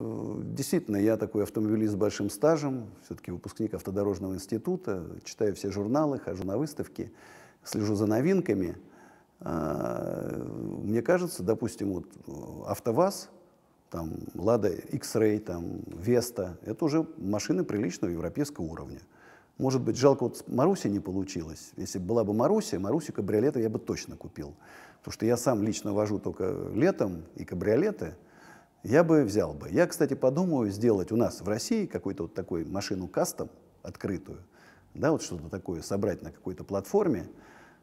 Э, действительно, я такой автомобилист с большим стажем, все-таки выпускник автодорожного института, читаю все журналы, хожу на выставки, слежу за новинками. Э, мне кажется, допустим, вот э, АвтоВАЗ, там, Лада X-Ray, там, Веста, это уже машины приличного европейского уровня. Может быть, жалко, вот Маруси не получилось. Если была бы Маруся, Маруси кабриолеты я бы точно купил. Потому что я сам лично вожу только летом и кабриолеты – я бы взял бы. Я, кстати, подумаю сделать у нас в России какую-то вот такую машину кастом открытую, да, вот что-то такое собрать на какой-то платформе.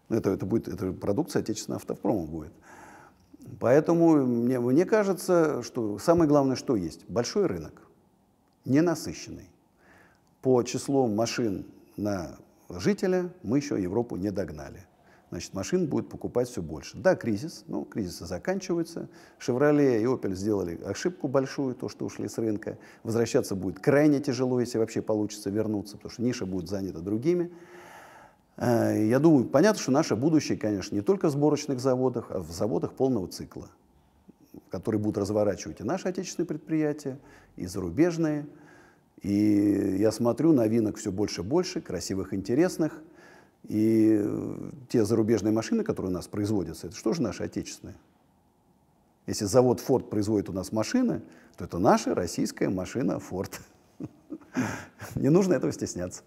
Ну, это, это будет, это продукция отечественного автопрома будет. Поэтому мне, мне кажется, что самое главное, что есть, большой рынок, ненасыщенный. По числу машин на жителя мы еще Европу не догнали значит, машин будет покупать все больше. Да, кризис, ну, кризисы заканчиваются. «Шевроле» и Opel сделали ошибку большую, то, что ушли с рынка. Возвращаться будет крайне тяжело, если вообще получится вернуться, потому что ниша будет занята другими. Э, я думаю, понятно, что наше будущее, конечно, не только в сборочных заводах, а в заводах полного цикла, которые будут разворачивать и наши отечественные предприятия, и зарубежные. И я смотрю, новинок все больше и больше, красивых, интересных – и э, те зарубежные машины, которые у нас производятся, это что же наши отечественные? Если завод Ford производит у нас машины, то это наша российская машина Ford. Не нужно этого стесняться.